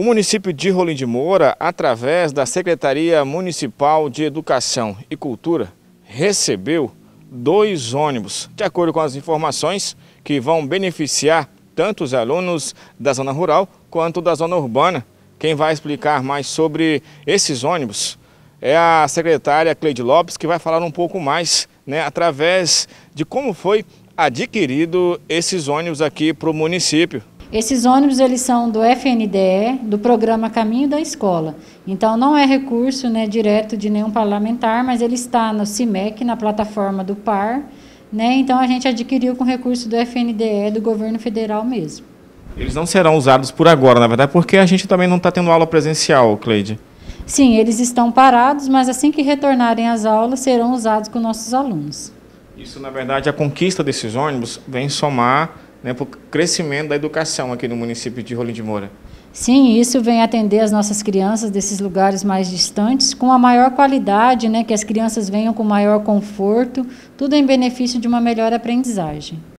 O município de Rolim de Moura, através da Secretaria Municipal de Educação e Cultura, recebeu dois ônibus, de acordo com as informações, que vão beneficiar tanto os alunos da zona rural quanto da zona urbana. Quem vai explicar mais sobre esses ônibus é a secretária Cleide Lopes, que vai falar um pouco mais, né, através de como foi adquirido esses ônibus aqui para o município. Esses ônibus eles são do FNDE, do programa Caminho da Escola. Então não é recurso né, direto de nenhum parlamentar, mas ele está no CIMEC, na plataforma do PAR. Né? Então a gente adquiriu com recurso do FNDE, do governo federal mesmo. Eles não serão usados por agora, na verdade, porque a gente também não está tendo aula presencial, Cleide. Sim, eles estão parados, mas assim que retornarem às aulas, serão usados com nossos alunos. Isso, na verdade, a conquista desses ônibus vem somar né, para o crescimento da educação aqui no município de Rolim de Moura. Sim, isso vem atender as nossas crianças desses lugares mais distantes com a maior qualidade, né, que as crianças venham com maior conforto, tudo em benefício de uma melhor aprendizagem.